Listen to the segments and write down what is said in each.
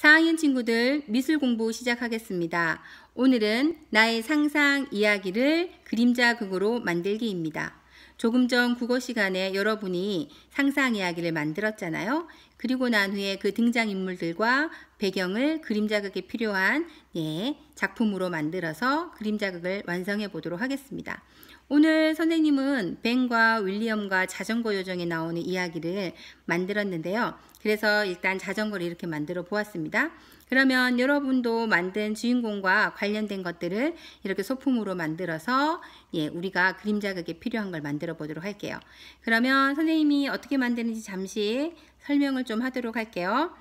4학년 친구들 미술 공부 시작하겠습니다. 오늘은 나의 상상 이야기를 그림자 극으로 만들기입니다. 조금 전 국어 시간에 여러분이 상상 이야기를 만들었잖아요. 그리고 난 후에 그 등장인물들과 배경을 그림 자극에 필요한 예, 작품으로 만들어서 그림 자극을 완성해 보도록 하겠습니다. 오늘 선생님은 벤과 윌리엄과 자전거 요정에 나오는 이야기를 만들었는데요. 그래서 일단 자전거를 이렇게 만들어 보았습니다. 그러면 여러분도 만든 주인공과 관련된 것들을 이렇게 소품으로 만들어서 예, 우리가 그림 자극에 필요한 걸 만들어 만들어 보도록 할게요. 그러면 선생님이 어떻게 만드는지 잠시 설명을 좀 하도록 할게요.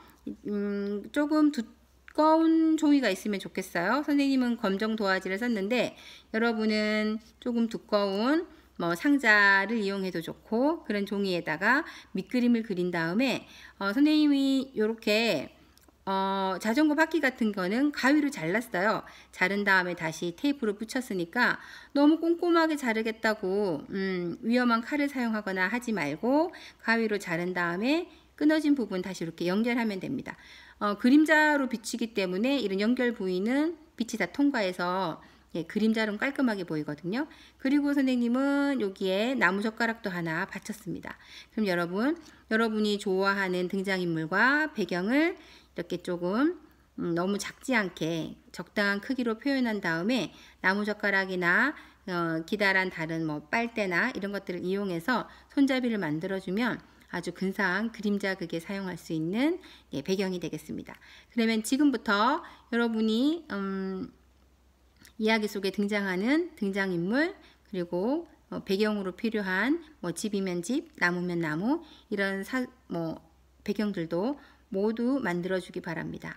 음, 조금 두꺼운 종이가 있으면 좋겠어요. 선생님은 검정 도화지를 썼는데 여러분은 조금 두꺼운 뭐 상자를 이용해도 좋고 그런 종이에다가 밑그림을 그린 다음에 어, 선생님이 이렇게 어, 자전거 바퀴 같은 거는 가위로 잘랐어요. 자른 다음에 다시 테이프로 붙였으니까 너무 꼼꼼하게 자르겠다고 음, 위험한 칼을 사용하거나 하지 말고 가위로 자른 다음에 끊어진 부분 다시 이렇게 연결하면 됩니다. 어, 그림자로 비치기 때문에 이런 연결 부위는 빛이 다 통과해서 예, 그림자로 깔끔하게 보이거든요. 그리고 선생님은 여기에 나무 젓가락도 하나 받쳤습니다. 그럼 여러분, 여러분이 좋아하는 등장인물과 배경을 이렇게 조금 음, 너무 작지 않게 적당한 크기로 표현한 다음에 나무 젓가락이나 어, 기다란 다른 뭐 빨대나 이런 것들을 이용해서 손잡이를 만들어주면 아주 근사한 그림자 극에 사용할 수 있는 예, 배경이 되겠습니다. 그러면 지금부터 여러분이 음, 이야기 속에 등장하는 등장인물 그리고 어, 배경으로 필요한 뭐 집이면 집, 나무면 나무 이런 사, 뭐 배경들도 모두 만들어주기 바랍니다.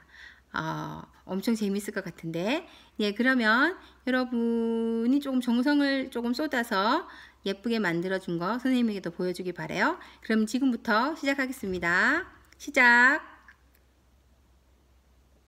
어, 엄청 재미있을것 같은데 예 그러면 여러분이 조금 정성을 조금 쏟아서 예쁘게 만들어준 거 선생님에게도 보여주기 바래요. 그럼 지금부터 시작하겠습니다. 시작!